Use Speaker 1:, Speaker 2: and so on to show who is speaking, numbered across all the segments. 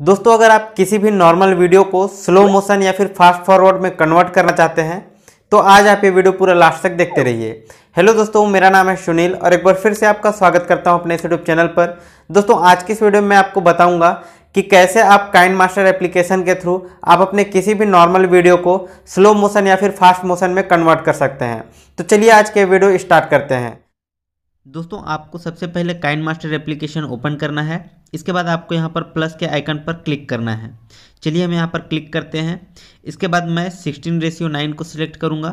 Speaker 1: दोस्तों अगर आप किसी भी नॉर्मल वीडियो को स्लो मोशन या फिर फास्ट फॉरवर्ड में कन्वर्ट करना चाहते हैं तो आज आप ये वीडियो पूरा लास्ट तक देखते रहिए हेलो दोस्तों मेरा नाम है सुनील और एक बार फिर से आपका स्वागत करता हूँ अपने यूट्यूब चैनल पर दोस्तों आज की इस वीडियो में आपको बताऊँगा कि कैसे आप काइंड मास्टर एप्लीकेशन के थ्रू आप अपने किसी भी नॉर्मल वीडियो को स्लो मोशन या फिर फास्ट मोशन में कन्वर्ट कर सकते हैं तो चलिए आज के वीडियो स्टार्ट करते हैं दोस्तों आपको सबसे पहले काइन मास्टर एप्लीकेशन ओपन करना है इसके बाद आपको यहाँ पर प्लस के आइकन पर क्लिक करना है चलिए हम यहाँ पर क्लिक करते हैं इसके बाद मैं सिक्सटीन रेशियो नाइन को सिलेक्ट करूँगा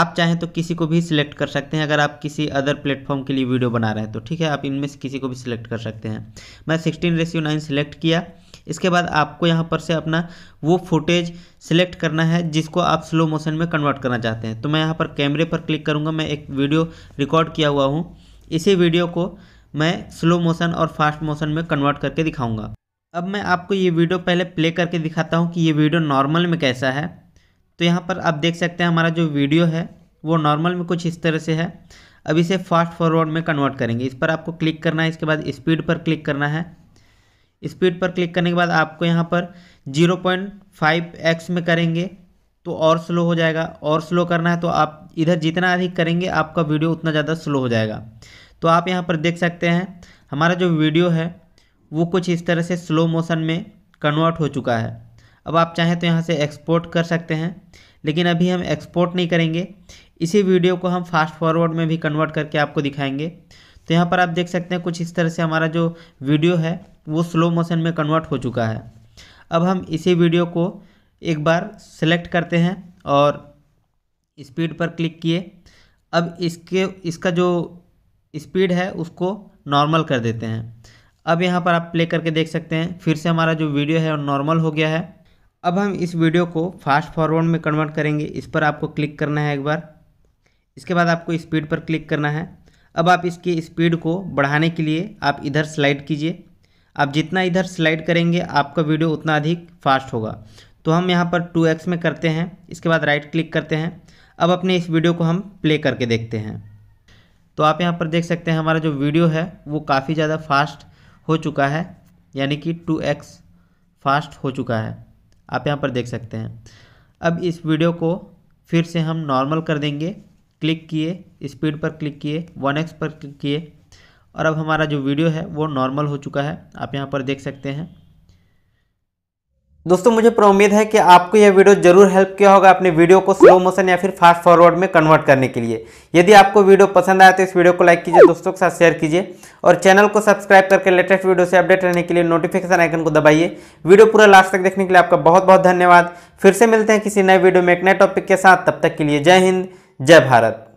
Speaker 1: आप चाहें तो किसी को भी सिलेक्ट कर सकते हैं अगर आप किसी अदर प्लेटफॉर्म के लिए वीडियो बना रहे हैं तो ठीक है आप इनमें से किसी को भी सिलेक्ट कर सकते हैं मैं सिक्सटीन रेशियो नाइन सिलेक्ट किया इसके बाद आपको यहाँ पर से अपना वो फुटेज सिलेक्ट करना है जिसको आप स्लो मोशन में कन्वर्ट करना चाहते हैं तो मैं यहाँ पर कैमरे पर क्लिक करूँगा मैं एक वीडियो रिकॉर्ड किया हुआ हूँ इसी वीडियो को मैं स्लो मोशन और फास्ट मोशन में कन्वर्ट करके दिखाऊंगा अब मैं आपको ये वीडियो पहले प्ले करके दिखाता हूँ कि ये वीडियो नॉर्मल में कैसा है तो यहाँ पर आप देख सकते हैं हमारा जो वीडियो है वो नॉर्मल में कुछ इस तरह से है अब इसे फास्ट फॉरवर्ड में कन्वर्ट करेंगे इस पर आपको क्लिक करना है इसके बाद स्पीड पर क्लिक करना है स्पीड पर क्लिक करने के बाद आपको यहाँ पर 0.5x में करेंगे तो और स्लो हो जाएगा और स्लो करना है तो आप इधर जितना अधिक करेंगे आपका वीडियो उतना ज़्यादा स्लो हो जाएगा तो आप यहाँ पर देख सकते हैं हमारा जो वीडियो है वो कुछ इस तरह से स्लो मोशन में कन्वर्ट हो चुका है अब आप चाहें तो यहाँ से एक्सपोर्ट कर सकते हैं लेकिन अभी हम एक्सपोर्ट नहीं करेंगे इसी वीडियो को हम फास्ट फॉरवर्ड में भी कन्वर्ट करके आपको दिखाएंगे तो यहाँ पर आप देख सकते हैं कुछ इस तरह से हमारा जो वीडियो है वो स्लो मोशन में कन्वर्ट हो चुका है अब हम इसी वीडियो को एक बार सेलेक्ट करते हैं और स्पीड पर क्लिक किए अब इसके इसका जो स्पीड है उसको नॉर्मल कर देते हैं अब यहाँ पर आप प्ले करके देख सकते हैं फिर से हमारा जो वीडियो है नॉर्मल हो गया है अब हम इस वीडियो को फास्ट फॉरवर्ड में कन्वर्ट करेंगे इस पर आपको क्लिक करना है एक बार इसके बाद आपको स्पीड पर क्लिक करना है अब आप इसके स्पीड को बढ़ाने के लिए आप इधर स्लाइड कीजिए आप जितना इधर स्लाइड करेंगे आपका वीडियो उतना अधिक फास्ट होगा तो हम यहाँ पर टू एक्स में करते हैं इसके बाद राइट क्लिक करते हैं अब अपने इस वीडियो को हम प्ले करके देखते हैं तो आप यहाँ पर देख सकते हैं हमारा जो वीडियो है वो काफ़ी ज़्यादा फास्ट हो चुका है यानी कि टू एक्स फास्ट हो चुका है आप यहाँ पर देख सकते हैं अब इस वीडियो को फिर से हम नॉर्मल कर देंगे क्लिक किए स्पीड पर क्लिक किए वन एक्स पर क्लिक किए और अब हमारा जो वीडियो है वो नॉर्मल हो चुका है आप यहाँ पर देख सकते हैं दोस्तों मुझे पूरा उम्मीद है कि आपको यह वीडियो जरूर हेल्प किया होगा अपने वीडियो को स्लो मोशन या फिर फास्ट फॉरवर्ड में कन्वर्ट करने के लिए यदि आपको वीडियो पसंद आया तो इस वीडियो को लाइक कीजिए दोस्तों के साथ शेयर कीजिए और चैनल को सब्सक्राइब करके लेटेस्ट वीडियो से अपडेट रहने के लिए नोटिफिकेशन आइकन को दबाइए वीडियो पूरा लास्ट तक देखने के लिए आपका बहुत बहुत धन्यवाद फिर से मिलते हैं किसी नए वीडियो में एक नए टॉपिक के साथ तब तक के लिए जय हिंद जय भारत